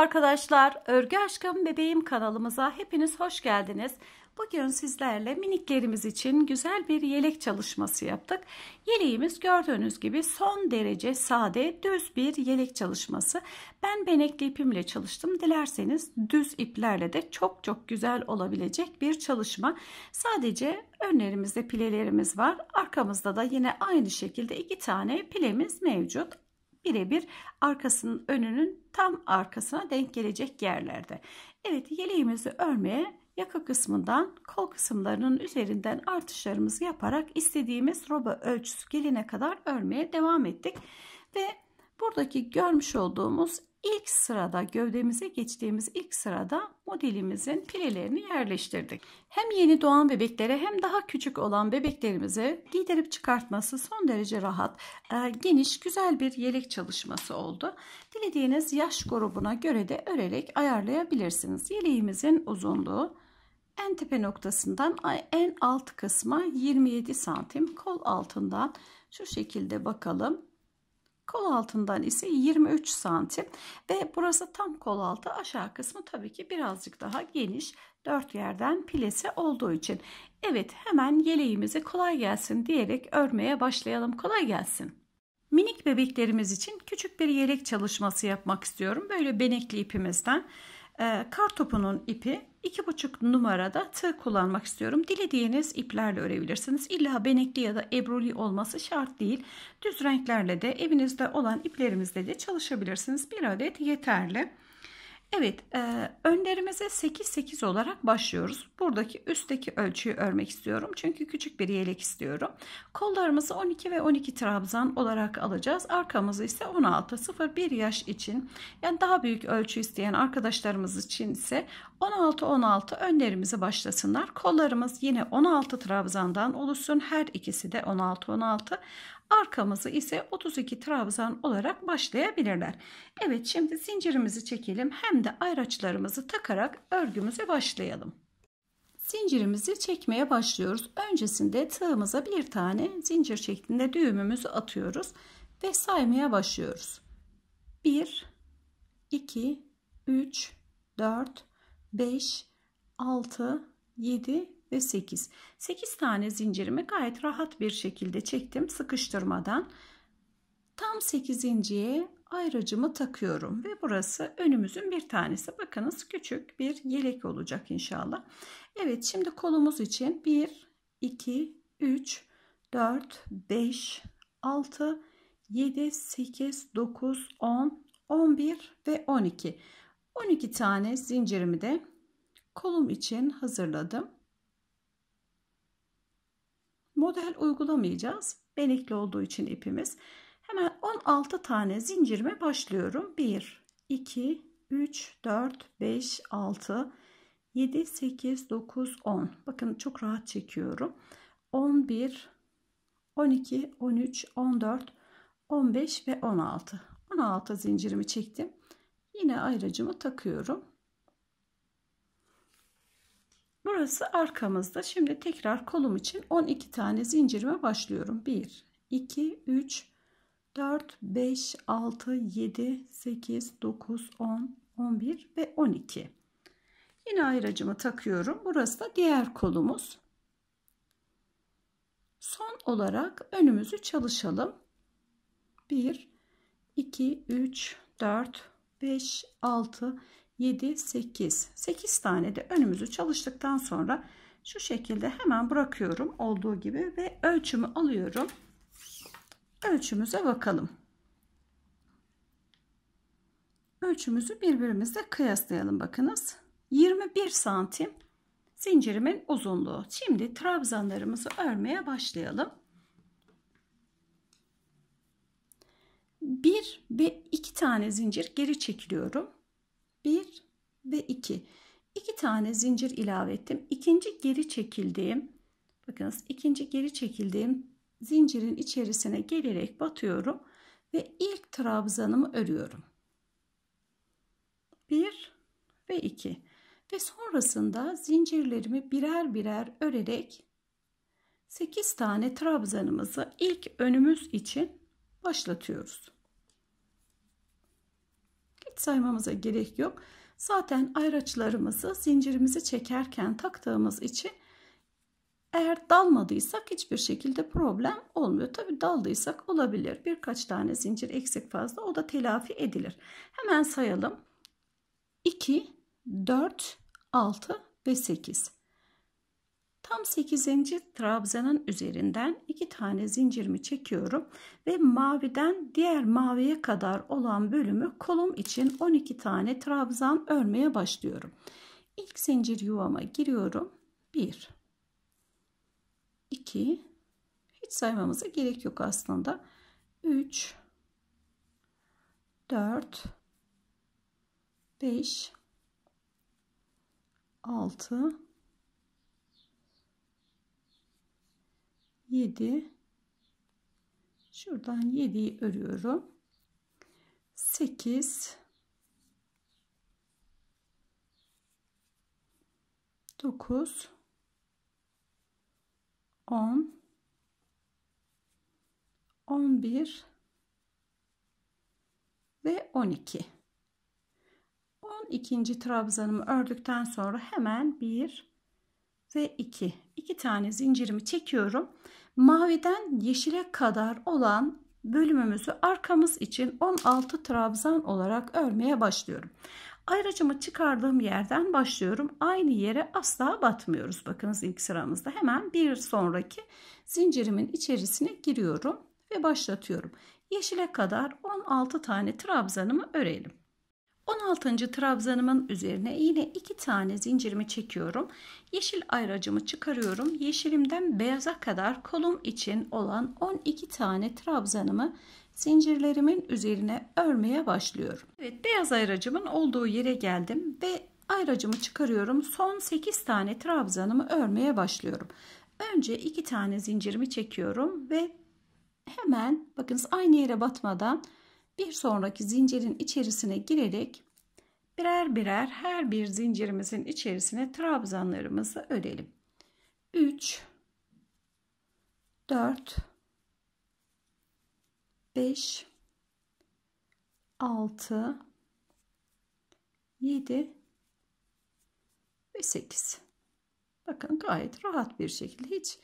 arkadaşlar, Örgü Aşkım Bebeğim kanalımıza hepiniz hoş geldiniz. Bugün sizlerle miniklerimiz için güzel bir yelek çalışması yaptık. Yeleğimiz gördüğünüz gibi son derece sade, düz bir yelek çalışması. Ben benekli ipimle çalıştım. Dilerseniz düz iplerle de çok çok güzel olabilecek bir çalışma. Sadece önlerimizde pilelerimiz var. Arkamızda da yine aynı şekilde iki tane pilemiz mevcut birebir arkasının önünün tam arkasına denk gelecek yerlerde. Evet yeleğimizi örmeye yaka kısmından kol kısımlarının üzerinden artışlarımızı yaparak istediğimiz roba ölçüsü gelene kadar örmeye devam ettik. Ve buradaki görmüş olduğumuz İlk sırada gövdemize geçtiğimiz ilk sırada modelimizin pirelerini yerleştirdik. Hem yeni doğan bebeklere hem daha küçük olan bebeklerimize giydirip çıkartması son derece rahat, e, geniş, güzel bir yelek çalışması oldu. Dilediğiniz yaş grubuna göre de örerek ayarlayabilirsiniz. Yeleğimizin uzunluğu en tepe noktasından en alt kısma 27 santim kol altından şu şekilde bakalım Kol altından ise 23 santim ve burası tam kol altı aşağı kısmı tabii ki birazcık daha geniş dört yerden pilesi olduğu için. Evet hemen yeleğimizi kolay gelsin diyerek örmeye başlayalım kolay gelsin. Minik bebeklerimiz için küçük bir yelek çalışması yapmak istiyorum. Böyle benekli ipimizden e, kar ipi 2,5 numarada tığ kullanmak istiyorum. Dilediğiniz iplerle örebilirsiniz. İlla benekli ya da ebruli olması şart değil. Düz renklerle de evinizde olan iplerimizle de çalışabilirsiniz. Bir adet yeterli. Evet e, önlerimize 8-8 olarak başlıyoruz. Buradaki üstteki ölçüyü örmek istiyorum. Çünkü küçük bir yelek istiyorum. Kollarımızı 12 ve 12 trabzan olarak alacağız. Arkamızı ise 16 0 1 yaş için yani daha büyük ölçü isteyen arkadaşlarımız için ise 16-16 önlerimizi başlasınlar. Kollarımız yine 16 trabzandan oluşsun. Her ikisi de 16-16. Arkamızı ise 32 trabzan olarak başlayabilirler. Evet şimdi zincirimizi çekelim hem de ayraçlarımızı takarak örgümüze başlayalım. Zincirimizi çekmeye başlıyoruz. Öncesinde tığımıza bir tane zincir şeklinde düğümümüzü atıyoruz ve saymaya başlıyoruz. 1 2 3 4 5 6 7 ve 8. 8 tane zincirimi gayet rahat bir şekilde çektim sıkıştırmadan. Tam 8.ye ayracımı takıyorum ve burası önümüzün bir tanesi. Bakınız küçük bir yelek olacak inşallah. Evet şimdi kolumuz için 1, 2, 3, 4, 5, 6, 7, 8, 9, 10, 11 ve 12. 12 tane zincirimi de kolum için hazırladım model uygulamayacağız. Benekli olduğu için ipimiz. Hemen 16 tane zincirime başlıyorum. 1, 2, 3, 4, 5, 6, 7, 8, 9, 10. Bakın çok rahat çekiyorum. 11, 12, 13, 14, 15 ve 16. 16 zincirimi çektim. Yine ayracımı takıyorum. Burası arkamızda. Şimdi tekrar kolum için 12 tane zincirime başlıyorum. 1, 2, 3, 4, 5, 6, 7, 8, 9, 10, 11 ve 12. Yine ayracımı takıyorum. Burası da diğer kolumuz. Son olarak önümüzü çalışalım. 1, 2, 3, 4, 5, 6, 7. 7, 8. 8 tane de önümüzü çalıştıktan sonra şu şekilde hemen bırakıyorum olduğu gibi ve ölçümü alıyorum. Ölçümüze bakalım. Ölçümüzü birbirimizle kıyaslayalım bakınız. 21 santim zincirimin uzunluğu. Şimdi trabzanlarımızı örmeye başlayalım. 1 ve 2 tane zincir geri çekiliyorum. 1 ve 2. 2 tane zincir ilave ettim. İkinci geri çekildiğim bakınız ikinci geri çekildiğim zincirin içerisine gelerek batıyorum ve ilk trabzanımı örüyorum. 1 ve 2 ve sonrasında zincirlerimi birer birer örerek 8 tane trabzanımızı ilk önümüz için başlatıyoruz saymamıza gerek yok. Zaten ayraçlarımızı zincirimizi çekerken taktığımız için eğer dalmadıysak hiçbir şekilde problem olmuyor. Tabi daldıysak olabilir. Birkaç tane zincir eksik fazla o da telafi edilir. Hemen sayalım. 2, 4, 6 ve 8. Tam 8. trabzanın üzerinden iki tane zincirimi çekiyorum ve maviden diğer maviye kadar olan bölümü kolum için 12 tane trabzan örmeye başlıyorum. İlk zincir yuvama giriyorum. 1 2 hiç saymamıza gerek yok aslında. 3 4 5 6 7 şuradan 7'yi örüyorum 8 9 10 11 ve 12 12. trabzanımı ördükten sonra hemen 1 ve 2 2 tane zincirimi çekiyorum maviden yeşile kadar olan bölümümüzü arkamız için 16 trabzan olarak örmeye başlıyorum. Ayracımı çıkardığım yerden başlıyorum. Aynı yere asla batmıyoruz. Bakınız ilk sıramızda hemen bir sonraki zincirimin içerisine giriyorum ve başlatıyorum. Yeşile kadar 16 tane trabzanımı örelim. 16. trabzanımın üzerine yine iki tane zincirimi çekiyorum. Yeşil ayracımı çıkarıyorum. Yeşilimden beyaza kadar kolum için olan 12 tane trabzanımı zincirlerimin üzerine örmeye başlıyorum. Evet beyaz ayracımın olduğu yere geldim ve ayracımı çıkarıyorum. Son 8 tane trabzanımı örmeye başlıyorum. Önce 2 tane zincirimi çekiyorum ve hemen bakınız aynı yere batmadan bir sonraki zincirin içerisine girerek birer birer her bir zincirimizin içerisine trabzanlarımızı örelim. 3 4 5 6 7 ve 8 Bakın gayet rahat bir şekilde hiç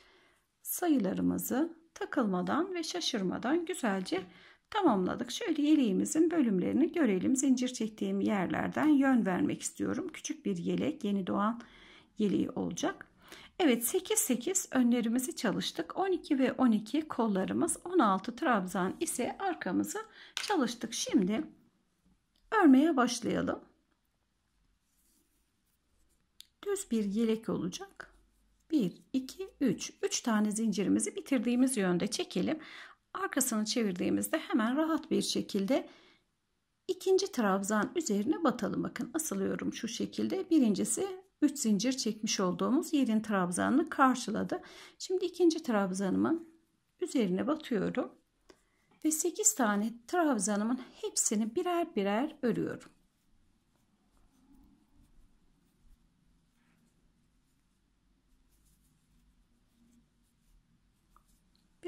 sayılarımızı takılmadan ve şaşırmadan güzelce Tamamladık. Şöyle yeleğimizin bölümlerini görelim. Zincir çektiğim yerlerden yön vermek istiyorum. Küçük bir yelek, yeni doğan yeleği olacak. Evet 8 8 önlerimizi çalıştık. 12 ve 12 kollarımız, 16 trabzan ise arkamızı çalıştık. Şimdi örmeye başlayalım. Düz bir yelek olacak. 1 2 3 3 tane zincirimizi bitirdiğimiz yönde çekelim Arkasını çevirdiğimizde hemen rahat bir şekilde ikinci trabzan üzerine batalım. Bakın asılıyorum şu şekilde. Birincisi 3 zincir çekmiş olduğumuz yerin trabzanını karşıladı. Şimdi ikinci trabzanımın üzerine batıyorum ve 8 tane trabzanımın hepsini birer birer örüyorum.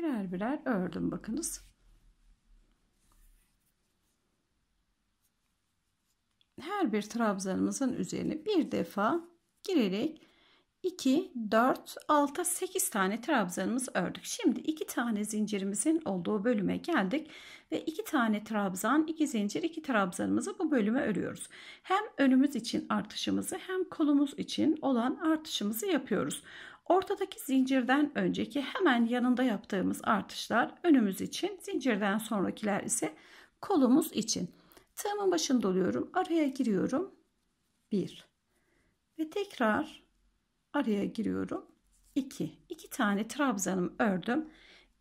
birer birer ördüm bakınız. Her bir trabzanımızın üzerine bir defa girerek 2, 4, 6, 8 tane trabzanımız ördük. Şimdi 2 tane zincirimizin olduğu bölüme geldik ve 2 tane trabzan, 2 zincir, 2 trabzanımızı bu bölüme örüyoruz. Hem önümüz için artışımızı hem kolumuz için olan artışımızı yapıyoruz. Ortadaki zincirden önceki hemen yanında yaptığımız artışlar önümüz için, zincirden sonrakiler ise kolumuz için. Tığımın başını doluyorum, araya giriyorum. 1 ve tekrar araya giriyorum. 2. 2 tane trabzanım ördüm.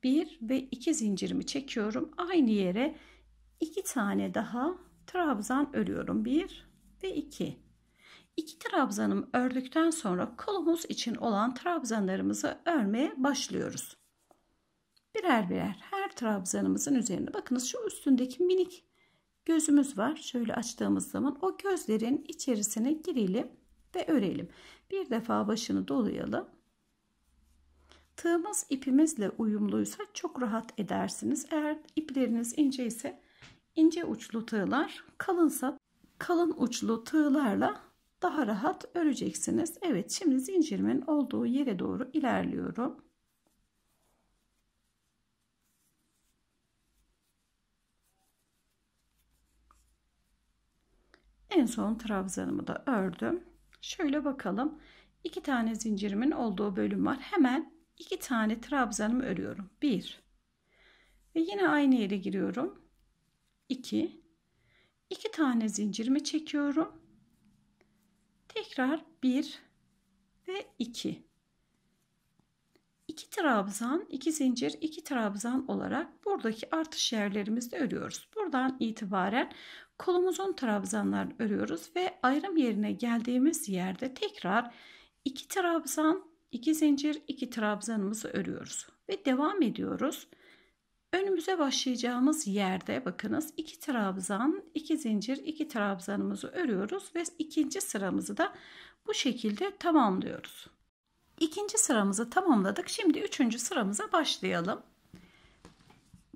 1 ve 2 zincirimi çekiyorum. Aynı yere 2 tane daha trabzan örüyorum. 1 ve 2. İki trabzanım ördükten sonra kolumuz için olan trabzanlarımızı örmeye başlıyoruz. Birer birer her trabzanımızın üzerine bakınız şu üstündeki minik gözümüz var. Şöyle açtığımız zaman o gözlerin içerisine girelim ve örelim. Bir defa başını dolayalım. Tığımız ipimizle uyumluysa çok rahat edersiniz. Eğer ipleriniz ince ise ince uçlu tığlar, kalınsa kalın uçlu tığlarla daha rahat öreceksiniz. Evet şimdi zincirimin olduğu yere doğru ilerliyorum. En son trabzanımı da ördüm. Şöyle bakalım. iki tane zincirimin olduğu bölüm var. Hemen iki tane trabzanımı örüyorum. Bir. Ve yine aynı yere giriyorum. İki. İki tane zincirimi çekiyorum tekrar 1 ve 2. 2 trabzan, 2 zincir, 2 trabzan olarak buradaki artış yerlerimizde örüyoruz. Buradan itibaren kolumuzun trabzanlarını örüyoruz ve ayrım yerine geldiğimiz yerde tekrar 2 trabzan, 2 zincir, 2 trabzanımızı örüyoruz ve devam ediyoruz. Önümüze başlayacağımız yerde bakınız iki trabzan, iki zincir, iki trabzanımızı örüyoruz ve ikinci sıramızı da bu şekilde tamamlıyoruz. İkinci sıramızı tamamladık. Şimdi üçüncü sıramıza başlayalım.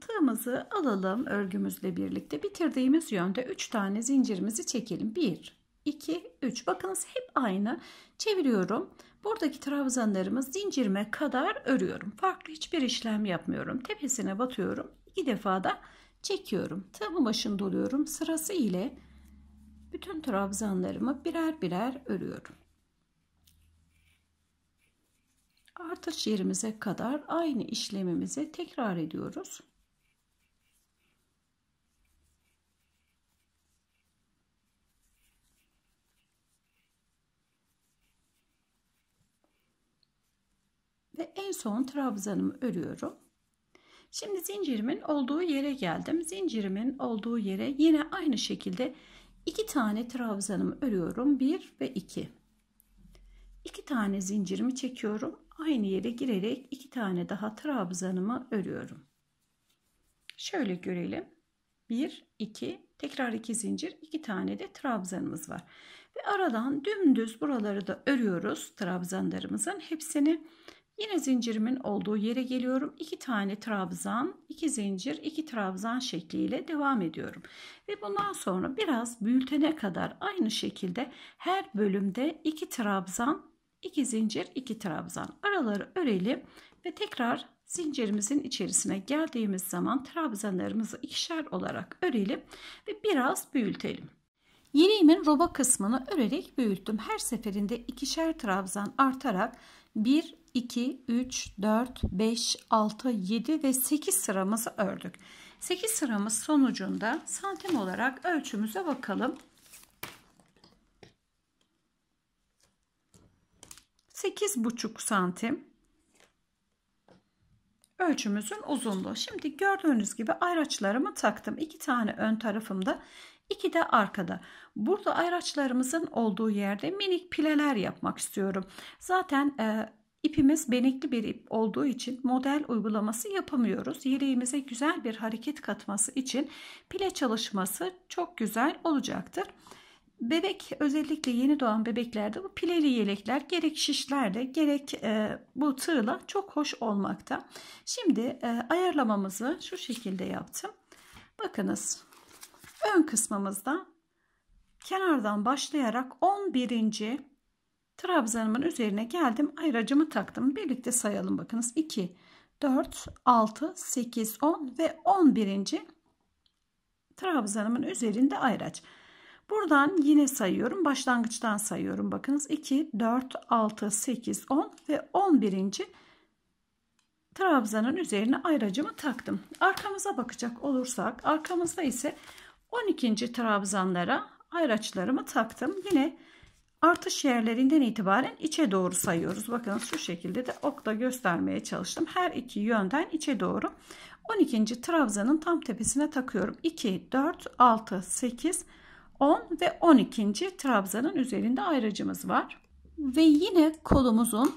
Tığımızı alalım örgümüzle birlikte bitirdiğimiz yönde 3 tane zincirimizi çekelim. 1, 2, 3. Bakınız hep aynı. Çeviriyorum. Buradaki trabzanlarımı zincirime kadar örüyorum. Farklı hiçbir işlem yapmıyorum. Tepesine batıyorum. İki defa da çekiyorum. Tığımı başını doluyorum. Sırası ile bütün trabzanlarımı birer birer örüyorum. Artış yerimize kadar aynı işlemimizi tekrar ediyoruz. ve en son trabzanımı örüyorum. Şimdi zincirimin olduğu yere geldim. Zincirimin olduğu yere yine aynı şekilde iki tane trabzanımı örüyorum. 1 ve 2. 2 tane zincirimi çekiyorum. Aynı yere girerek iki tane daha trabzanımı örüyorum. Şöyle görelim. 1 2 tekrar 2 zincir, 2 tane de trabzanımız var. Ve aradan dümdüz buraları da örüyoruz trabzanlarımızın hepsini Yine zincirimin olduğu yere geliyorum. 2 tane trabzan, 2 zincir, 2 trabzan şekliyle devam ediyorum. Ve bundan sonra biraz büyütene kadar aynı şekilde her bölümde 2 trabzan, 2 zincir, 2 trabzan. Araları örelim ve tekrar zincirimizin içerisine geldiğimiz zaman trabzanlarımızı ikişer olarak örelim ve biraz büyütelim. Yeleğimin roba kısmını örerek büyüttüm. Her seferinde ikişer trabzan artarak 1, 2, 3, 4, 5, 6, 7 ve 8 sıramızı ördük. 8 sıramız sonucunda santim olarak ölçümüze bakalım. 8,5 santim ölçümüzün uzunluğu. Şimdi gördüğünüz gibi ayraçlarımı taktım. İki tane ön tarafımda, iki de arkada. Burada ayraçlarımızın olduğu yerde minik pileler yapmak istiyorum. Zaten e, İpimiz benekli bir ip olduğu için model uygulaması yapamıyoruz. Yeleğimize güzel bir hareket katması için pile çalışması çok güzel olacaktır. Bebek özellikle yeni doğan bebeklerde bu pileli yelekler gerek şişlerle gerek e, bu tığla çok hoş olmakta. Şimdi e, ayarlamamızı şu şekilde yaptım. Bakınız ön kısmımızda kenardan başlayarak 11. Trabzanımın üzerine geldim. Ayracımı taktım. Birlikte sayalım bakınız. 2, 4, 6, 8, 10 ve 11. Trabzanımın üzerinde ayraç. Buradan yine sayıyorum. Başlangıçtan sayıyorum. Bakınız 2, 4, 6, 8, 10 ve 11. Trabzanın üzerine ayracımı taktım. Arkamıza bakacak olursak arkamızda ise 12. trabzanlara ayraçlarımı taktım. Yine Artış yerlerinden itibaren içe doğru sayıyoruz. Bakın şu şekilde de okla göstermeye çalıştım. Her iki yönden içe doğru. 12. trabzanın tam tepesine takıyorum. 2, 4, 6, 8, 10 ve 12. trabzanın üzerinde ayracımız var. Ve yine kolumuzun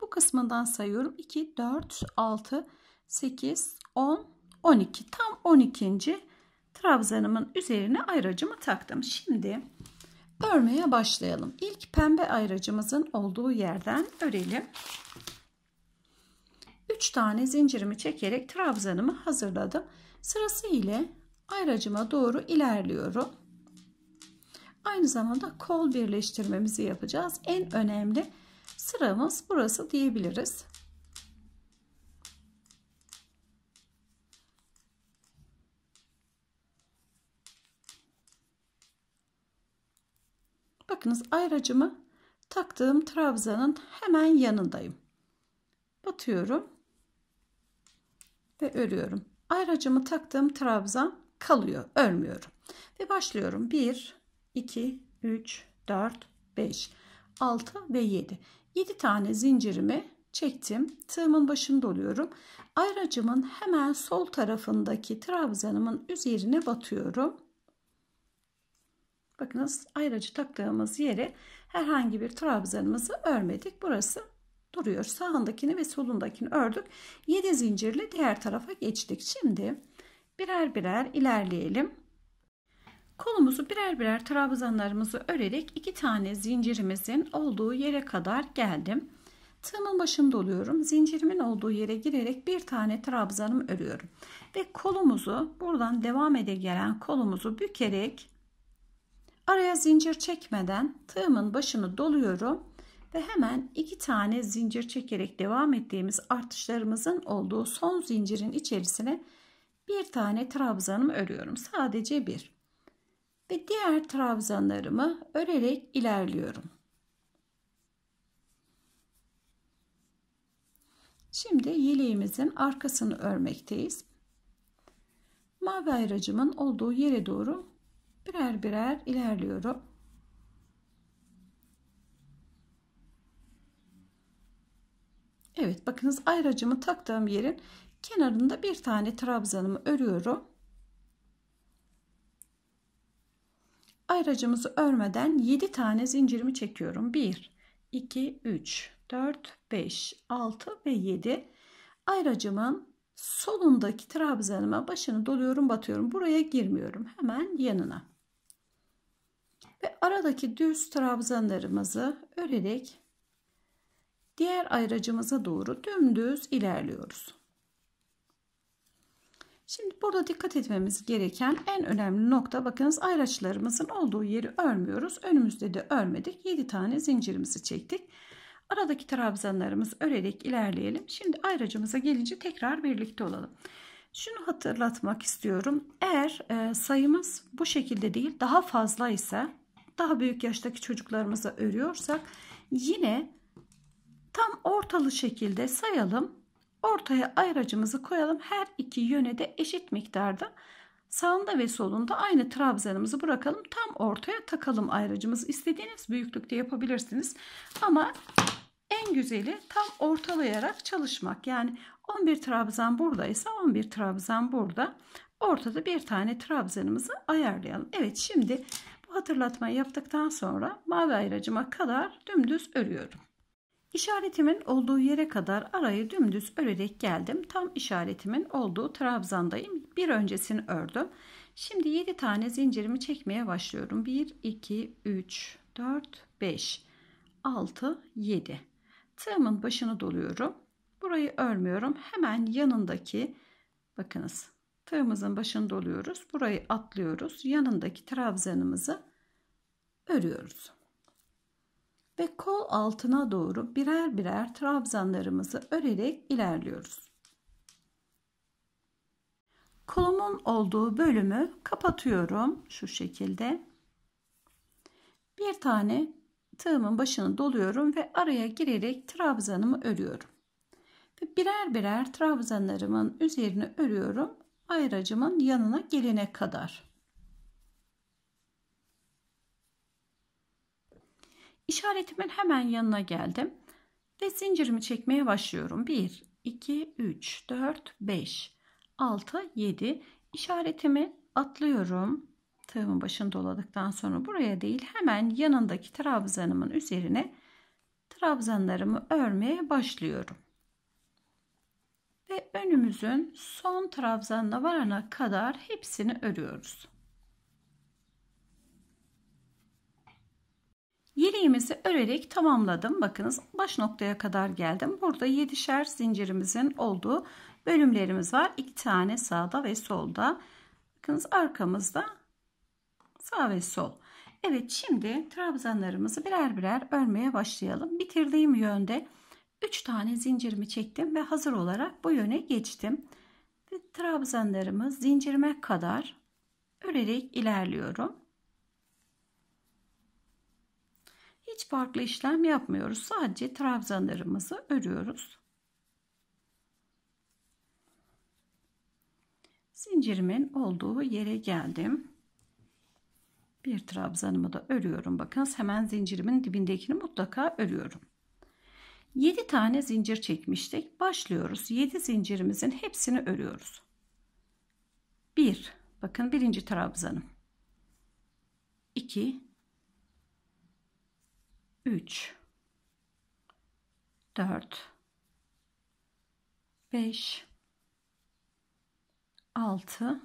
bu kısmından sayıyorum. 2, 4, 6, 8, 10, 12. Tam 12. trabzanımın üzerine ayracımı taktım. Şimdi örmeye başlayalım. İlk pembe ayracımızın olduğu yerden örelim. 3 tane zincirimi çekerek trabzanımı hazırladım. Sırası ile ayracıma doğru ilerliyorum. Aynı zamanda kol birleştirmemizi yapacağız. En önemli sıramız burası diyebiliriz. yaptınız? Ayracımı taktığım trabzanın hemen yanındayım. Batıyorum ve örüyorum. Ayracımı taktığım trabzan kalıyor. Örmüyorum. Ve başlıyorum. 1, 2, 3, 4, 5, 6 ve 7. 7 tane zincirimi çektim. Tığımın başında oluyorum. Ayracımın hemen sol tarafındaki trabzanımın üzerine batıyorum. Bakınız ayracı taktığımız yere herhangi bir trabzanımızı örmedik. Burası duruyor. Sağındakini ve solundakini ördük. 7 zincirle diğer tarafa geçtik. Şimdi birer birer ilerleyelim. Kolumuzu birer birer trabzanlarımızı örerek iki tane zincirimizin olduğu yere kadar geldim. Tığımın başında oluyorum. Zincirimin olduğu yere girerek bir tane trabzanımı örüyorum. Ve kolumuzu buradan devam ede gelen kolumuzu bükerek Araya zincir çekmeden tığımın başını doluyorum ve hemen iki tane zincir çekerek devam ettiğimiz artışlarımızın olduğu son zincirin içerisine bir tane trabzanımı örüyorum. Sadece bir. Ve diğer trabzanlarımı örerek ilerliyorum. Şimdi yeleğimizin arkasını örmekteyiz. Mavi ayracımın olduğu yere doğru birer birer ilerliyorum. Evet bakınız ayracımı taktığım yerin kenarında bir tane trabzanımı örüyorum. Ayracımızı örmeden 7 tane zincirimi çekiyorum. 1, 2, 3, 4, 5, 6 ve 7. Ayracımın solundaki trabzanıma başını doluyorum batıyorum. Buraya girmiyorum. Hemen yanına ve aradaki düz trabzanlarımızı örerek diğer ayracımıza doğru dümdüz ilerliyoruz. Şimdi burada dikkat etmemiz gereken en önemli nokta bakınız ayraçlarımızın olduğu yeri örmüyoruz. Önümüzde de örmedik. 7 tane zincirimizi çektik. Aradaki trabzanlarımızı örerek ilerleyelim. Şimdi ayracımıza gelince tekrar birlikte olalım. Şunu hatırlatmak istiyorum. Eğer e, sayımız bu şekilde değil daha fazla ise daha büyük yaştaki çocuklarımıza örüyorsak yine tam ortalı şekilde sayalım. Ortaya ayracımızı koyalım. Her iki yöne de eşit miktarda sağında ve solunda aynı trabzanımızı bırakalım. Tam ortaya takalım ayracımızı. İstediğiniz büyüklükte yapabilirsiniz. Ama en güzeli tam ortalayarak çalışmak. Yani 11 trabzan buradaysa 11 trabzan burada. Ortada bir tane trabzanımızı ayarlayalım. Evet şimdi hatırlatmayı yaptıktan sonra mavi ayracıma kadar dümdüz örüyorum. İşaretimin olduğu yere kadar arayı dümdüz örerek geldim. Tam işaretimin olduğu trabzandayım. Bir öncesini ördüm. Şimdi 7 tane zincirimi çekmeye başlıyorum. 1, 2, 3, 4, 5, 6, 7. Tığımın başını doluyorum. Burayı örmüyorum. Hemen yanındaki bakınız tığımızın başını doluyoruz, Burayı atlıyoruz. Yanındaki trabzanımızı örüyoruz. Ve kol altına doğru birer birer trabzanlarımızı örerek ilerliyoruz. Kolumun olduğu bölümü kapatıyorum şu şekilde. Bir tane tığımın başını doluyorum ve araya girerek trabzanımı örüyorum. Ve birer birer trabzanlarımın üzerine örüyorum ayracımın yanına gelene kadar. İşaretimin hemen yanına geldim ve zincirimi çekmeye başlıyorum. 1, 2, 3, 4, 5, 6, 7 işaretimi atlıyorum. Tığımın başını doladıktan sonra buraya değil hemen yanındaki trabzanımın üzerine trabzanlarımı örmeye başlıyorum ve önümüzün son trabzanına varana kadar hepsini örüyoruz. Yeleğimizi örerek tamamladım. Bakınız baş noktaya kadar geldim. Burada 7'şer zincirimizin olduğu bölümlerimiz var. 2 tane sağda ve solda. Bakınız arkamızda sağ ve sol. Evet şimdi trabzanlarımızı birer birer örmeye başlayalım. Bitirdiğim yönde 3 tane zincirimi çektim ve hazır olarak bu yöne geçtim. Ve trabzanlarımı zincirime kadar örerek ilerliyorum. Hiç farklı işlem yapmıyoruz. Sadece trabzanlarımızı örüyoruz. Zincirimin olduğu yere geldim. Bir trabzanımı da örüyorum. Bakın hemen zincirimin dibindekini mutlaka örüyorum. 7 tane zincir çekmiştik. Başlıyoruz. 7 zincirimizin hepsini örüyoruz. 1. Bakın birinci trabzanım. 2 3 4 5 6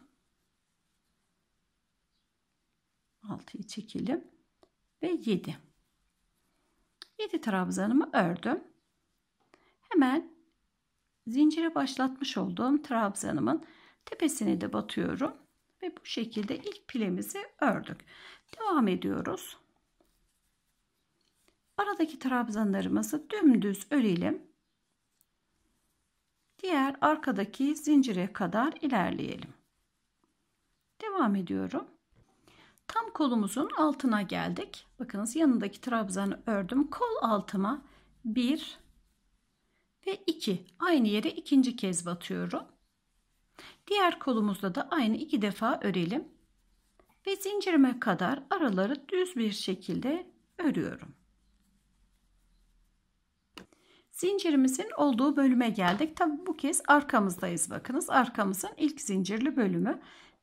6'yı çekelim ve 7 7 trabzanımı ördüm Hemen zincire başlatmış olduğum trabzanımın tepesine de batıyorum. Ve bu şekilde ilk pilemizi ördük. Devam ediyoruz. Aradaki trabzanlarımızı dümdüz örelim. Diğer arkadaki zincire kadar ilerleyelim. Devam ediyorum. Tam kolumuzun altına geldik. Bakınız yanındaki trabzanı ördüm. Kol altıma bir ve 2. Aynı yere ikinci kez batıyorum. Diğer kolumuzda da aynı iki defa örelim. Ve zincirime kadar araları düz bir şekilde örüyorum. Zincirimizin olduğu bölüme geldik. Tabi bu kez arkamızdayız bakınız. Arkamızın ilk zincirli bölümü.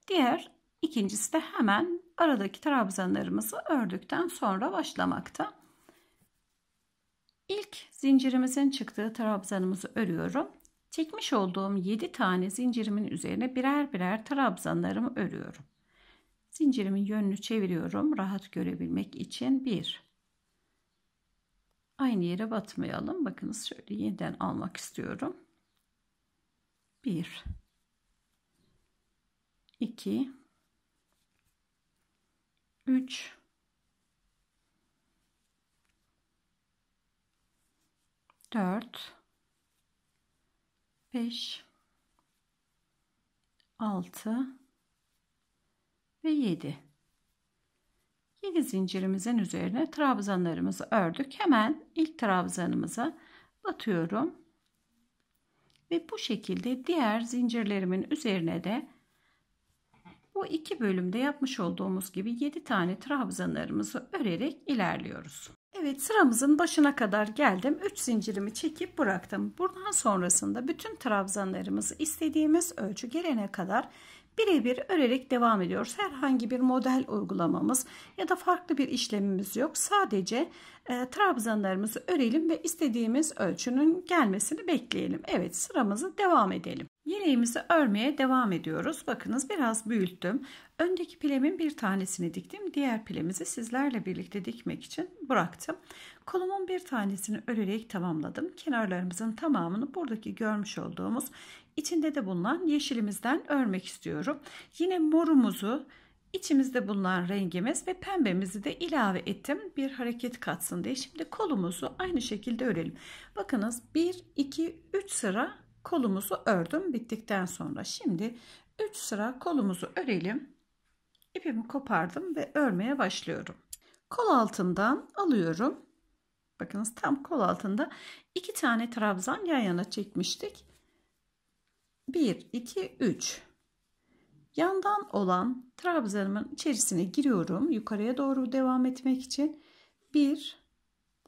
Diğer ikincisi de hemen aradaki trabzanlarımızı ördükten sonra başlamakta. İlk zincirimizin çıktığı trabzanımızı örüyorum. Çekmiş olduğum 7 tane zincirimin üzerine birer birer trabzanlarımı örüyorum. Zincirimin yönünü çeviriyorum rahat görebilmek için. 1 Aynı yere batmayalım. Bakınız şöyle yeniden almak istiyorum. 1 2 3 4 5 6 ve 7 7 zincirimizin üzerine trabzanlarımızı ördük hemen ilk trabzanımıza batıyorum ve bu şekilde diğer zincirlerimin üzerine de bu iki bölümde yapmış olduğumuz gibi 7 tane trabzanlarımızı örerek ilerliyoruz. Evet sıramızın başına kadar geldim. 3 zincirimi çekip bıraktım. Buradan sonrasında bütün trabzanlarımızı istediğimiz ölçü gelene kadar birebir örerek devam ediyoruz. Herhangi bir model uygulamamız ya da farklı bir işlemimiz yok. Sadece e, trabzanlarımızı örelim ve istediğimiz ölçünün gelmesini bekleyelim. Evet sıramızı devam edelim. Yeleğimizi örmeye devam ediyoruz. Bakınız biraz büyüttüm. Öndeki pilemin bir tanesini diktim. Diğer pilemizi sizlerle birlikte dikmek için bıraktım. Kolumun bir tanesini örerek tamamladım. Kenarlarımızın tamamını buradaki görmüş olduğumuz içinde de bulunan yeşilimizden örmek istiyorum. Yine morumuzu içimizde bulunan rengimiz ve pembemizi de ilave ettim bir hareket katsın diye. Şimdi kolumuzu aynı şekilde örelim. Bakınız 1, 2, 3 sıra kolumuzu ördüm bittikten sonra. Şimdi 3 sıra kolumuzu örelim. İpimi kopardım ve örmeye başlıyorum. Kol altından alıyorum. Bakınız tam kol altında iki tane trabzan yan yana çekmiştik. 1, 2, 3. Yandan olan trabzanımın içerisine giriyorum. Yukarıya doğru devam etmek için. 1,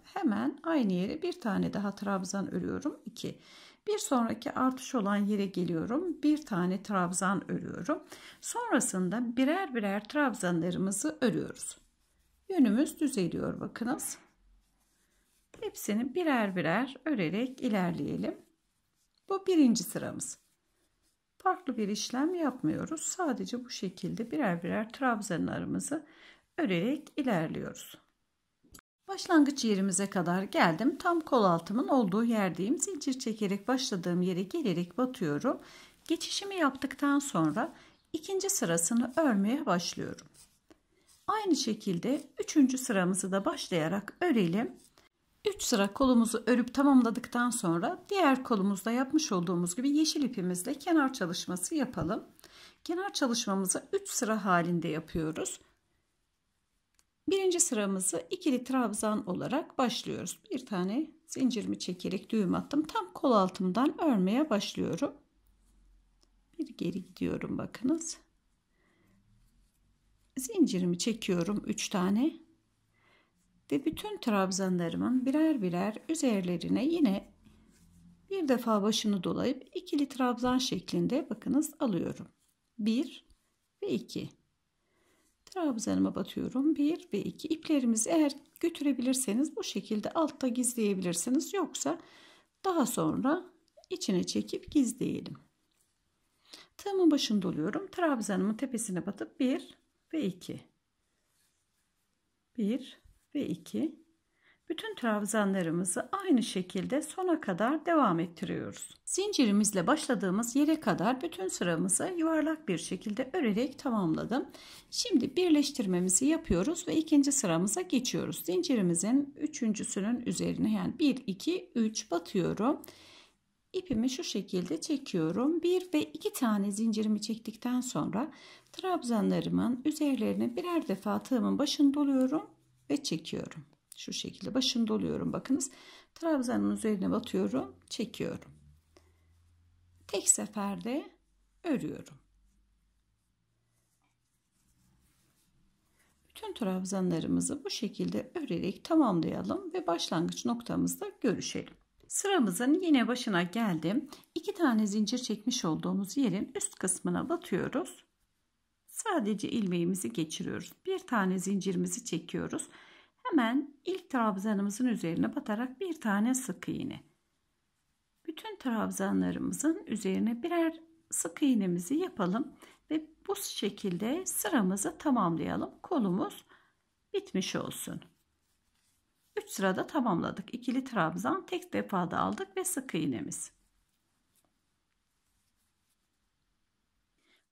hemen aynı yere bir tane daha trabzan örüyorum. 2, bir sonraki artış olan yere geliyorum. Bir tane trabzan örüyorum. Sonrasında birer birer trabzanlarımızı örüyoruz. Yönümüz düzeliyor bakınız. Hepsini birer birer örerek ilerleyelim. Bu birinci sıramız. Farklı bir işlem yapmıyoruz. Sadece bu şekilde birer birer trabzanlarımızı örerek ilerliyoruz. Başlangıç yerimize kadar geldim. Tam kol altımın olduğu yerdeyim. Zincir çekerek başladığım yere gelerek batıyorum. Geçişimi yaptıktan sonra ikinci sırasını örmeye başlıyorum. Aynı şekilde üçüncü sıramızı da başlayarak örelim. Üç sıra kolumuzu örüp tamamladıktan sonra diğer kolumuzda yapmış olduğumuz gibi yeşil ipimizle kenar çalışması yapalım. Kenar çalışmamızı üç sıra halinde yapıyoruz. Birinci sıramızı ikili trabzan olarak başlıyoruz. Bir tane zincirimi çekerek düğüm attım. Tam kol altımdan örmeye başlıyorum. Bir geri gidiyorum bakınız. Zincirimi çekiyorum 3 tane. Ve bütün trabzanlarımın birer birer üzerlerine yine bir defa başını dolayıp ikili trabzan şeklinde bakınız alıyorum. 1 ve 2 Trabzanıma batıyorum. 1 ve 2 iplerimizi eğer götürebilirseniz bu şekilde altta gizleyebilirsiniz. Yoksa daha sonra içine çekip gizleyelim. Tığımın başında oluyorum. Trabzanımın tepesine batıp 1 ve 2. 1 ve 2 bütün trabzanlarımızı aynı şekilde sona kadar devam ettiriyoruz. Zincirimizle başladığımız yere kadar bütün sıramızı yuvarlak bir şekilde örerek tamamladım. Şimdi birleştirmemizi yapıyoruz ve ikinci sıramıza geçiyoruz. Zincirimizin üçüncüsünün üzerine yani 1, 2, 3 batıyorum. İpimi şu şekilde çekiyorum. Bir ve iki tane zincirimi çektikten sonra trabzanlarımın üzerlerine birer defa tığımın başını doluyorum ve çekiyorum. Şu şekilde başını doluyorum bakınız. Trabzanın üzerine batıyorum. Çekiyorum. Tek seferde örüyorum. Bütün trabzanlarımızı bu şekilde örerek tamamlayalım ve başlangıç noktamızda görüşelim. Sıramızın yine başına geldim. İki tane zincir çekmiş olduğumuz yerin üst kısmına batıyoruz. Sadece ilmeğimizi geçiriyoruz. Bir tane zincirimizi çekiyoruz. Hemen ilk trabzanımızın üzerine batarak bir tane sık iğne. Bütün trabzanlarımızın üzerine birer sık iğnemizi yapalım ve bu şekilde sıramızı tamamlayalım. Kolumuz bitmiş olsun. 3 sırada tamamladık. İkili trabzan tek defada aldık ve sık iğnemiz.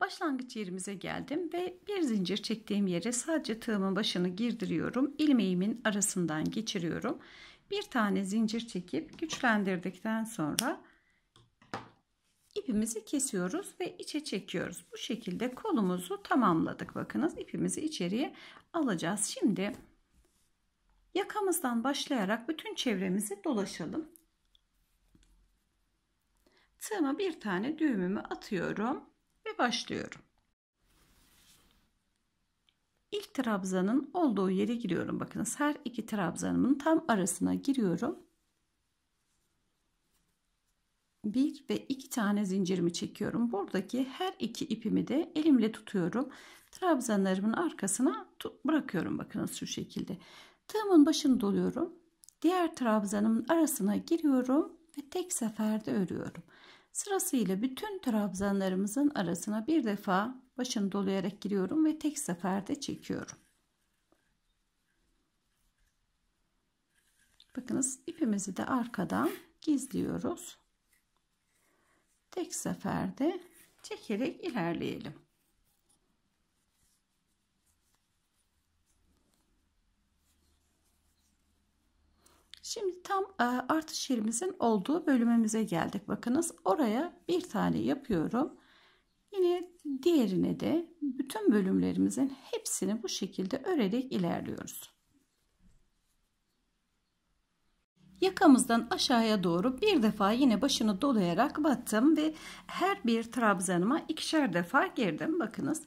Başlangıç yerimize geldim ve bir zincir çektiğim yere sadece tığımın başını girdiriyorum. ilmeğimin arasından geçiriyorum. Bir tane zincir çekip güçlendirdikten sonra ipimizi kesiyoruz ve içe çekiyoruz. Bu şekilde kolumuzu tamamladık. Bakınız ipimizi içeriye alacağız. Şimdi yakamızdan başlayarak bütün çevremizi dolaşalım. Tığıma bir tane düğümümü atıyorum ve başlıyorum. İlk trabzanın olduğu yere giriyorum. Bakınız her iki trabzanımın tam arasına giriyorum. Bir ve iki tane zincirimi çekiyorum. Buradaki her iki ipimi de elimle tutuyorum. Trabzanlarımın arkasına bırakıyorum. Bakınız şu şekilde. Tığımın başını doluyorum. Diğer trabzanımın arasına giriyorum ve tek seferde örüyorum. Sırasıyla bütün trabzanlarımızın arasına bir defa başını dolayarak giriyorum ve tek seferde çekiyorum. Bakınız ipimizi de arkadan gizliyoruz. Tek seferde çekerek ilerleyelim. Şimdi tam e, artış yerimizin olduğu bölümümüze geldik. Bakınız oraya bir tane yapıyorum. Yine diğerine de bütün bölümlerimizin hepsini bu şekilde örerek ilerliyoruz. Yakamızdan aşağıya doğru bir defa yine başını dolayarak battım ve her bir trabzanıma ikişer defa girdim. Bakınız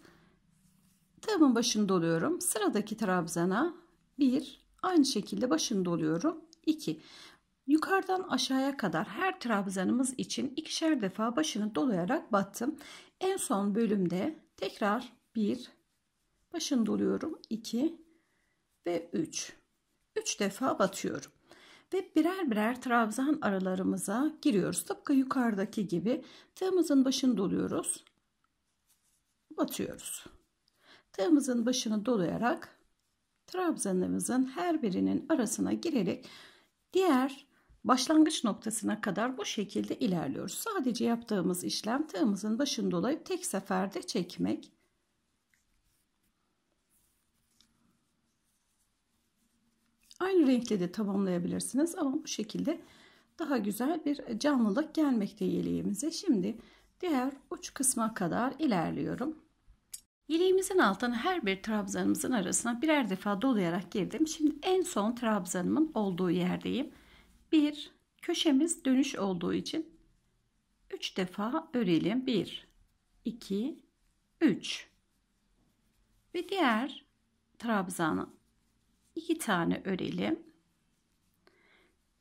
tığımın başını doluyorum. Sıradaki trabzana bir aynı şekilde başını doluyorum. 2. Yukarıdan aşağıya kadar her trabzanımız için ikişer defa başını dolayarak battım. En son bölümde tekrar 1 başını doluyorum 2 ve 3. 3 defa batıyorum. Ve birer birer trabzan aralarımıza giriyoruz. Tıpkı yukarıdaki gibi tığımızın başını doluyoruz. Batıyoruz. Tığımızın başını dolayarak trabzanımızın her birinin arasına girerek Diğer başlangıç noktasına kadar bu şekilde ilerliyoruz. Sadece yaptığımız işlem tığımızın başını dolayıp tek seferde çekmek. Aynı renkle de tamamlayabilirsiniz ama bu şekilde daha güzel bir canlılık gelmekte yeleğimize. Şimdi diğer uç kısma kadar ilerliyorum. Yeleğimizin altını her bir trabzanımızın arasına birer defa dolayarak girdim. Şimdi en son trabzanımın olduğu yerdeyim. Bir köşemiz dönüş olduğu için 3 defa örelim. 1 2 3 ve diğer trabzanı 2 tane örelim.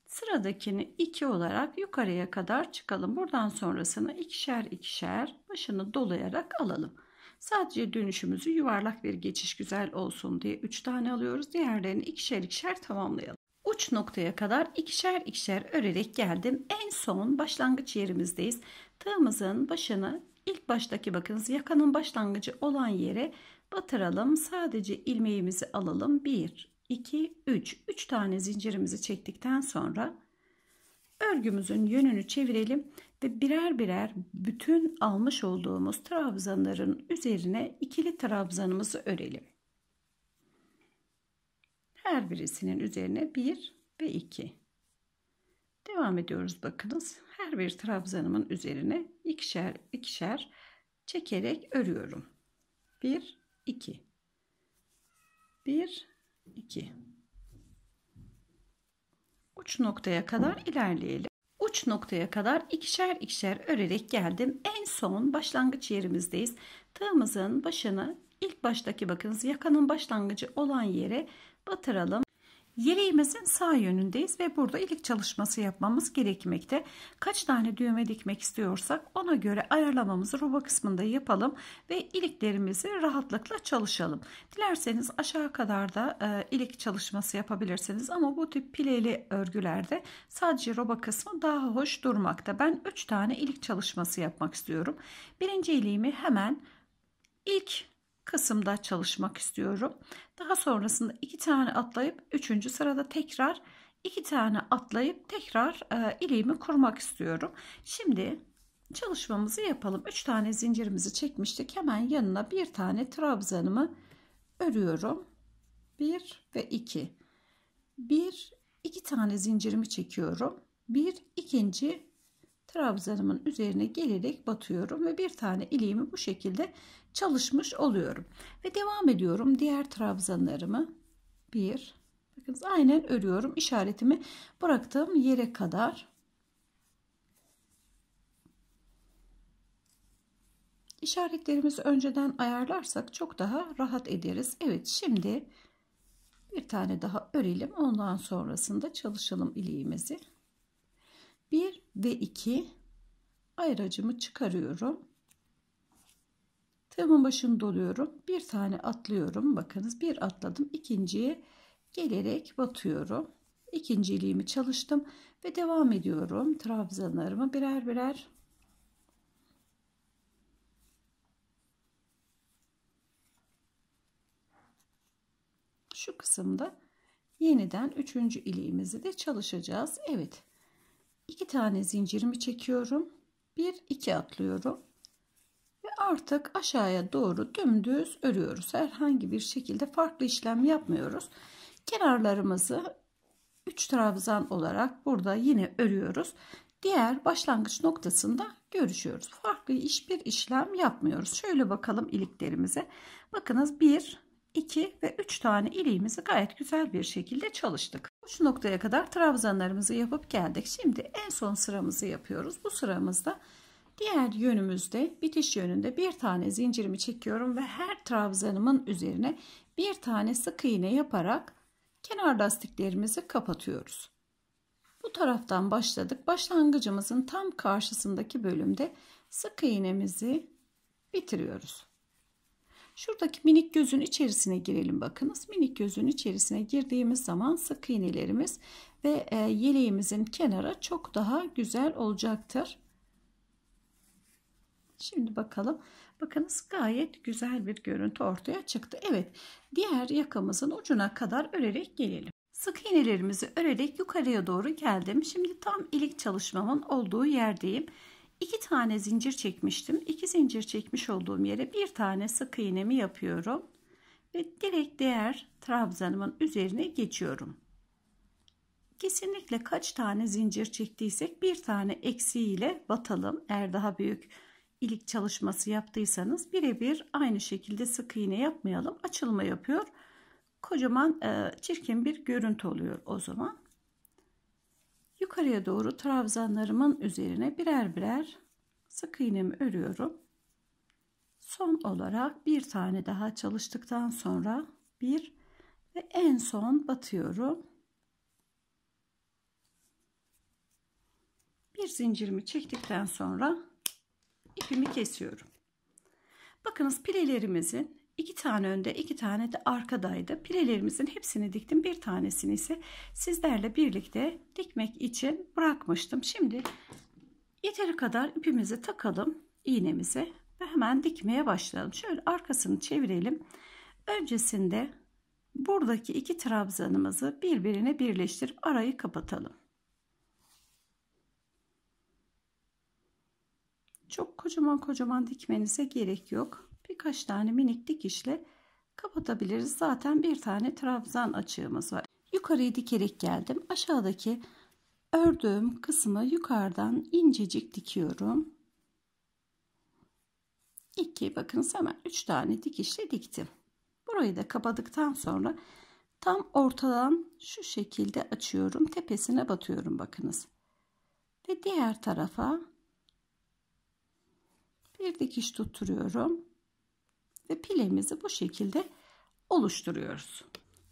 Sıradakini 2 olarak yukarıya kadar çıkalım. Buradan sonrasını ikişer ikişer başını dolayarak alalım. Sadece dönüşümüzü yuvarlak bir geçiş güzel olsun diye 3 tane alıyoruz. Diğerlerini ikişer ikişer tamamlayalım. Uç noktaya kadar ikişer ikişer örerek geldim. En son başlangıç yerimizdeyiz. Tığımızın başını ilk baştaki bakınız yakanın başlangıcı olan yere batıralım. Sadece ilmeğimizi alalım. 1, 2, 3. 3 tane zincirimizi çektikten sonra örgümüzün yönünü çevirelim ve birer birer bütün almış olduğumuz trabzanların üzerine ikili trabzanımızı örelim. Her birisinin üzerine 1 ve 2. Devam ediyoruz bakınız. Her bir trabzanımın üzerine ikişer ikişer çekerek örüyorum. 1 2 1 2 Uç noktaya kadar ilerleyelim uç noktaya kadar ikişer ikişer örerek geldim. En son başlangıç yerimizdeyiz. Tığımızın başını ilk baştaki bakınız yakanın başlangıcı olan yere batıralım. Yeleğimizin sağ yönündeyiz ve burada ilik çalışması yapmamız gerekmekte. Kaç tane düğme dikmek istiyorsak ona göre ayarlamamızı ruba kısmında yapalım ve iliklerimizi rahatlıkla çalışalım. Dilerseniz aşağı kadar da e, ilik çalışması yapabilirsiniz ama bu tip pileli örgülerde sadece roba kısmı daha hoş durmakta. Ben 3 tane ilik çalışması yapmak istiyorum. Birinci iliğimi hemen ilk Kasım'da çalışmak istiyorum. Daha sonrasında iki tane atlayıp üçüncü sırada tekrar iki tane atlayıp tekrar e, iliğimi kurmak istiyorum. Şimdi çalışmamızı yapalım. Üç tane zincirimizi çekmiştik. Hemen yanına bir tane trabzanımı örüyorum. Bir ve iki. Bir, iki tane zincirimi çekiyorum. Bir, ikinci trabzanımın üzerine gelerek batıyorum ve bir tane iliğimi bu şekilde çalışmış oluyorum. Ve devam ediyorum diğer trabzanlarımı. Bir, bakınız aynen örüyorum. işaretimi bıraktığım yere kadar. İşaretlerimizi önceden ayarlarsak çok daha rahat ederiz. Evet şimdi bir tane daha örelim. Ondan sonrasında çalışalım iliğimizi. 1 ve 2 ayracımı çıkarıyorum. Tığımın başını doluyorum. Bir tane atlıyorum. Bakınız bir atladım. ikinciye gelerek batıyorum. İkinci iliğimi çalıştım ve devam ediyorum. Trabzanlarımı birer birer şu kısımda yeniden üçüncü iliğimizi de çalışacağız. Evet 2 tane zincirimi çekiyorum. 1 2 atlıyorum. Ve artık aşağıya doğru dümdüz örüyoruz. Herhangi bir şekilde farklı işlem yapmıyoruz. Kenarlarımızı 3 trabzan olarak burada yine örüyoruz. Diğer başlangıç noktasında görüşüyoruz. Farklı bir işlem yapmıyoruz. Şöyle bakalım iliklerimize. Bakınız 1, 2 ve 3 tane iliğimizi gayet güzel bir şekilde çalıştık. Uç noktaya kadar trabzanlarımızı yapıp geldik. Şimdi en son sıramızı yapıyoruz. Bu sıramızda diğer yönümüzde bitiş yönünde bir tane zincirimi çekiyorum ve her trabzanımın üzerine bir tane sık iğne yaparak kenar lastiklerimizi kapatıyoruz. Bu taraftan başladık. Başlangıcımızın tam karşısındaki bölümde sık iğnemizi bitiriyoruz. Şuradaki minik gözün içerisine girelim bakınız. Minik gözün içerisine girdiğimiz zaman sık iğnelerimiz ve e, yeleğimizin kenara çok daha güzel olacaktır. Şimdi bakalım. Bakınız gayet güzel bir görüntü ortaya çıktı. Evet diğer yakamızın ucuna kadar örerek gelelim. Sık iğnelerimizi örerek yukarıya doğru geldim. Şimdi tam ilik çalışmamın olduğu yerdeyim iki tane zincir çekmiştim. İki zincir çekmiş olduğum yere bir tane sık iğnemi yapıyorum. Ve direkt diğer trabzanımın üzerine geçiyorum. Kesinlikle kaç tane zincir çektiysek bir tane eksiğiyle batalım. Eğer daha büyük ilik çalışması yaptıysanız birebir aynı şekilde sık iğne yapmayalım. Açılma yapıyor. Kocaman e, çirkin bir görüntü oluyor o zaman. Yukarıya doğru trabzanlarımın üzerine birer birer sık iğnemi örüyorum. Son olarak bir tane daha çalıştıktan sonra bir ve en son batıyorum. Bir zincirimi çektikten sonra ipimi kesiyorum. Bakınız pilelerimizin. İki tane önde, iki tane de arkadaydı. Pirelerimizin hepsini diktim. Bir tanesini ise sizlerle birlikte dikmek için bırakmıştım. Şimdi yeteri kadar ipimizi takalım iğnemize ve hemen dikmeye başlayalım. Şöyle arkasını çevirelim. Öncesinde buradaki iki trabzanımızı birbirine birleştirip arayı kapatalım. Çok kocaman kocaman dikmenize gerek yok birkaç tane minik dikişle kapatabiliriz. Zaten bir tane trabzan açığımız var. Yukarıyı dikerek geldim. Aşağıdaki ördüğüm kısmı yukarıdan incecik dikiyorum. 2 bakınız hemen 3 tane dikişle diktim. Burayı da kapadıktan sonra tam ortadan şu şekilde açıyorum. Tepesine batıyorum bakınız. Ve diğer tarafa bir dikiş tutturuyorum ve pilemizi bu şekilde oluşturuyoruz.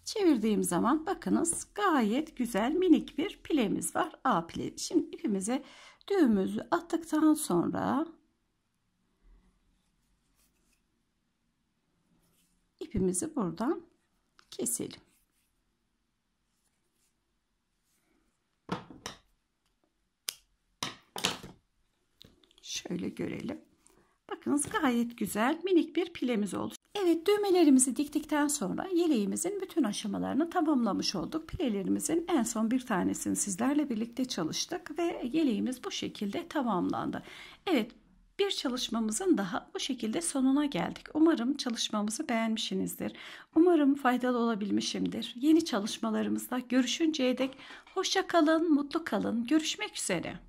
Çevirdiğim zaman bakınız gayet güzel minik bir pilemiz var. A pile. Şimdi ipimize düğümümüzü attıktan sonra ipimizi buradan keselim. Şöyle görelim. Bakınız gayet güzel minik bir pilemiz oldu. Evet düğmelerimizi diktikten sonra yeleğimizin bütün aşamalarını tamamlamış olduk. Pilelerimizin en son bir tanesini sizlerle birlikte çalıştık ve yeleğimiz bu şekilde tamamlandı. Evet bir çalışmamızın daha bu şekilde sonuna geldik. Umarım çalışmamızı beğenmişsinizdir. Umarım faydalı olabilmişimdir. Yeni çalışmalarımızda görüşünceye dek hoşça kalın, mutlu kalın. Görüşmek üzere.